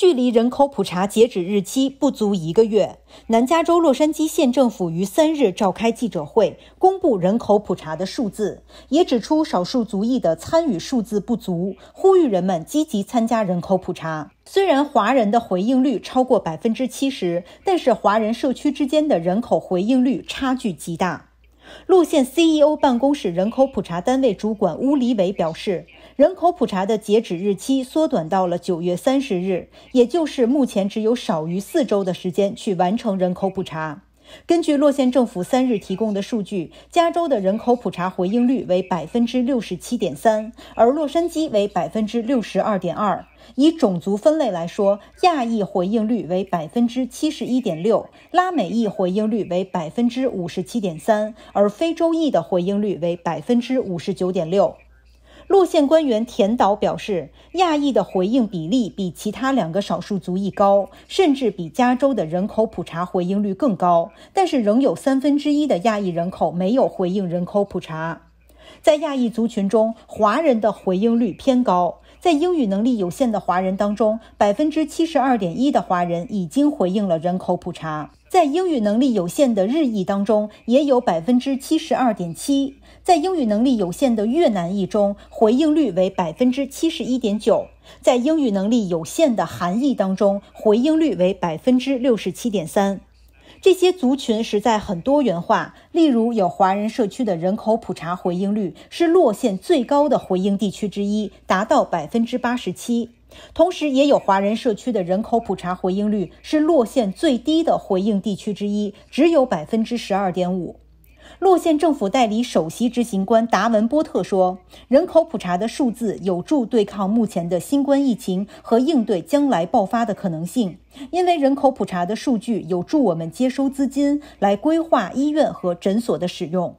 距离人口普查截止日期不足一个月，南加州洛杉矶县政府于三日召开记者会，公布人口普查的数字，也指出少数族裔的参与数字不足，呼吁人们积极参加人口普查。虽然华人的回应率超过百分之七十，但是华人社区之间的人口回应率差距极大。路线 CEO 办公室人口普查单位主管乌里伟表示，人口普查的截止日期缩短到了九月三十日，也就是目前只有少于四周的时间去完成人口普查。根据洛县政府三日提供的数据，加州的人口普查回应率为百分之六十七点三，而洛杉矶为百分之六十二点二。以种族分类来说，亚裔回应率为百分之七十一点六，拉美裔回应率为百分之五十七点三，而非洲裔的回应率为百分之五十九点六。路线官员田岛表示，亚裔的回应比例比其他两个少数族裔高，甚至比加州的人口普查回应率更高。但是，仍有三分之一的亚裔人口没有回应人口普查。在亚裔族群中，华人的回应率偏高。在英语能力有限的华人当中，百分之七十二点一的华人已经回应了人口普查。在英语能力有限的日裔当中，也有百分之七十二点七。在英语能力有限的越南裔中，回应率为百分之七十一点九。在英语能力有限的韩裔当中，回应率为百分之六十七点三。这些族群实在很多元化，例如有华人社区的人口普查回应率是洛县最高的回应地区之一，达到百分之八十七；同时也有华人社区的人口普查回应率是洛县最低的回应地区之一，只有百分之十二点五。洛县政府代理首席执行官达文波特说：“人口普查的数字有助对抗目前的新冠疫情和应对将来爆发的可能性，因为人口普查的数据有助我们接收资金来规划医院和诊所的使用。”